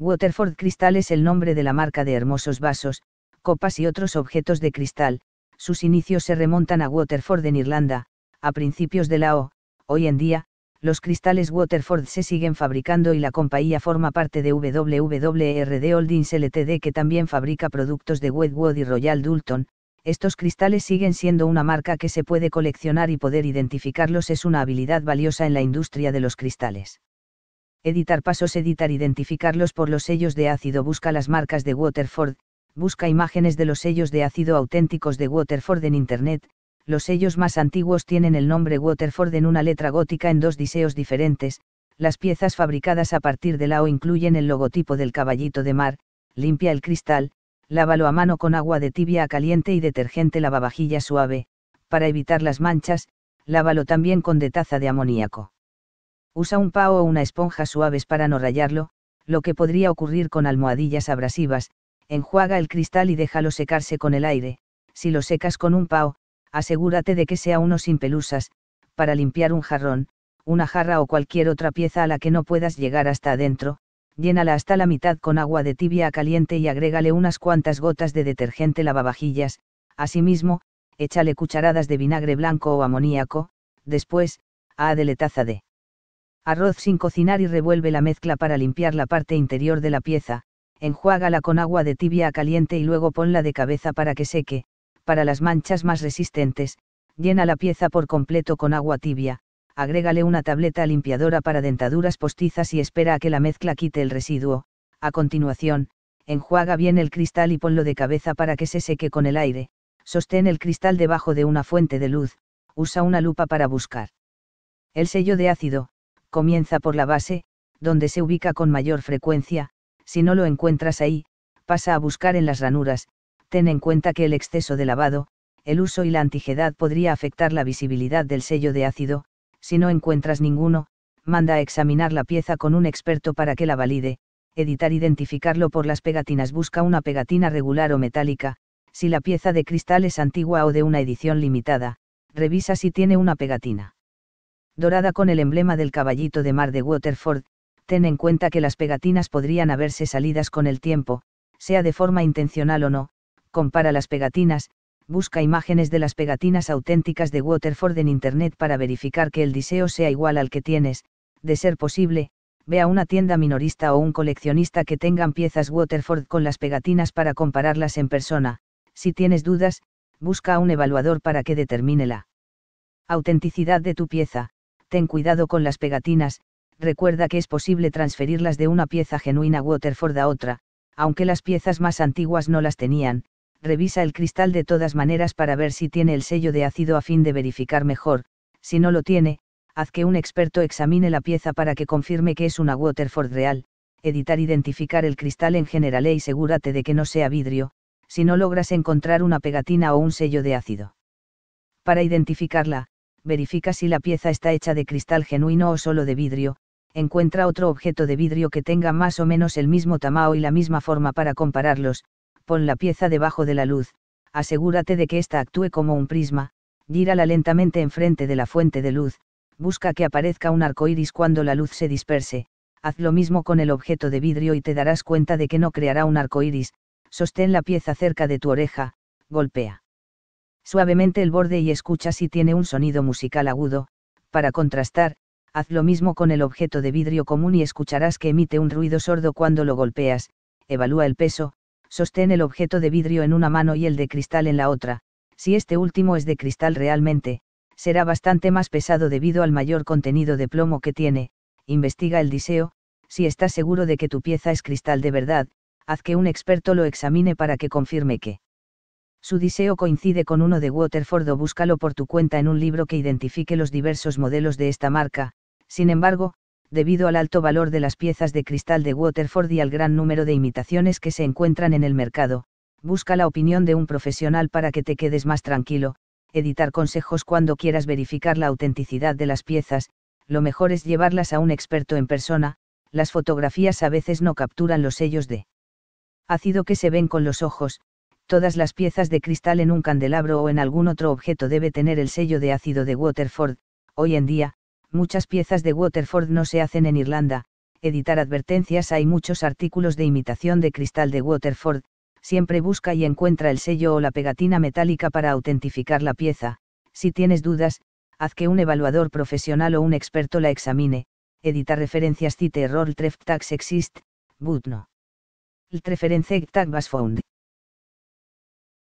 Waterford Crystal es el nombre de la marca de hermosos vasos, copas y otros objetos de cristal, sus inicios se remontan a Waterford en Irlanda, a principios de la O, hoy en día, los cristales Waterford se siguen fabricando y la compañía forma parte de WWRD Holdings LTD que también fabrica productos de Wedgwood y Royal Doulton, Estos cristales siguen siendo una marca que se puede coleccionar y poder identificarlos es una habilidad valiosa en la industria de los cristales editar pasos, editar, identificarlos por los sellos de ácido, busca las marcas de Waterford, busca imágenes de los sellos de ácido auténticos de Waterford en Internet, los sellos más antiguos tienen el nombre Waterford en una letra gótica en dos diseos diferentes, las piezas fabricadas a partir de la O incluyen el logotipo del caballito de mar, limpia el cristal, lávalo a mano con agua de tibia a caliente y detergente lavavajilla suave, para evitar las manchas, lávalo también con de taza de amoníaco. Usa un pao o una esponja suaves para no rayarlo, lo que podría ocurrir con almohadillas abrasivas, enjuaga el cristal y déjalo secarse con el aire, si lo secas con un pao, asegúrate de que sea uno sin pelusas, para limpiar un jarrón, una jarra o cualquier otra pieza a la que no puedas llegar hasta adentro, llénala hasta la mitad con agua de tibia caliente y agrégale unas cuantas gotas de detergente lavavajillas, asimismo, échale cucharadas de vinagre blanco o amoníaco, después, a taza de Arroz sin cocinar y revuelve la mezcla para limpiar la parte interior de la pieza, enjuágala con agua de tibia a caliente y luego ponla de cabeza para que seque, para las manchas más resistentes, llena la pieza por completo con agua tibia, agrégale una tableta limpiadora para dentaduras postizas y espera a que la mezcla quite el residuo, a continuación, enjuaga bien el cristal y ponlo de cabeza para que se seque con el aire, sostén el cristal debajo de una fuente de luz, usa una lupa para buscar. El sello de ácido, comienza por la base, donde se ubica con mayor frecuencia, si no lo encuentras ahí, pasa a buscar en las ranuras, ten en cuenta que el exceso de lavado, el uso y la antigedad podría afectar la visibilidad del sello de ácido, si no encuentras ninguno, manda a examinar la pieza con un experto para que la valide, editar identificarlo por las pegatinas busca una pegatina regular o metálica, si la pieza de cristal es antigua o de una edición limitada, revisa si tiene una pegatina dorada con el emblema del caballito de mar de Waterford, ten en cuenta que las pegatinas podrían haberse salidas con el tiempo, sea de forma intencional o no, compara las pegatinas, busca imágenes de las pegatinas auténticas de Waterford en Internet para verificar que el diseño sea igual al que tienes, de ser posible, ve a una tienda minorista o un coleccionista que tengan piezas Waterford con las pegatinas para compararlas en persona, si tienes dudas, busca a un evaluador para que determine la autenticidad de tu pieza, ten cuidado con las pegatinas, recuerda que es posible transferirlas de una pieza genuina Waterford a otra, aunque las piezas más antiguas no las tenían, revisa el cristal de todas maneras para ver si tiene el sello de ácido a fin de verificar mejor, si no lo tiene, haz que un experto examine la pieza para que confirme que es una Waterford real, editar identificar el cristal en general y asegúrate de que no sea vidrio, si no logras encontrar una pegatina o un sello de ácido. Para identificarla, verifica si la pieza está hecha de cristal genuino o solo de vidrio, encuentra otro objeto de vidrio que tenga más o menos el mismo tamaño y la misma forma para compararlos, pon la pieza debajo de la luz, asegúrate de que ésta actúe como un prisma, gírala lentamente enfrente de la fuente de luz, busca que aparezca un arco iris cuando la luz se disperse, haz lo mismo con el objeto de vidrio y te darás cuenta de que no creará un arco iris, sostén la pieza cerca de tu oreja, golpea suavemente el borde y escucha si tiene un sonido musical agudo, para contrastar, haz lo mismo con el objeto de vidrio común y escucharás que emite un ruido sordo cuando lo golpeas, evalúa el peso, sostén el objeto de vidrio en una mano y el de cristal en la otra, si este último es de cristal realmente, será bastante más pesado debido al mayor contenido de plomo que tiene, investiga el diseo, si estás seguro de que tu pieza es cristal de verdad, haz que un experto lo examine para que confirme que su diseo coincide con uno de Waterford o búscalo por tu cuenta en un libro que identifique los diversos modelos de esta marca. Sin embargo, debido al alto valor de las piezas de cristal de Waterford y al gran número de imitaciones que se encuentran en el mercado, busca la opinión de un profesional para que te quedes más tranquilo. Editar consejos cuando quieras verificar la autenticidad de las piezas, lo mejor es llevarlas a un experto en persona, las fotografías a veces no capturan los sellos de ácido que se ven con los ojos, todas las piezas de cristal en un candelabro o en algún otro objeto debe tener el sello de ácido de Waterford. Hoy en día, muchas piezas de Waterford no se hacen en Irlanda. Editar advertencias hay muchos artículos de imitación de cristal de Waterford. Siempre busca y encuentra el sello o la pegatina metálica para autentificar la pieza. Si tienes dudas, haz que un evaluador profesional o un experto la examine. Editar referencias cite error treft exist, but no. El tag was found.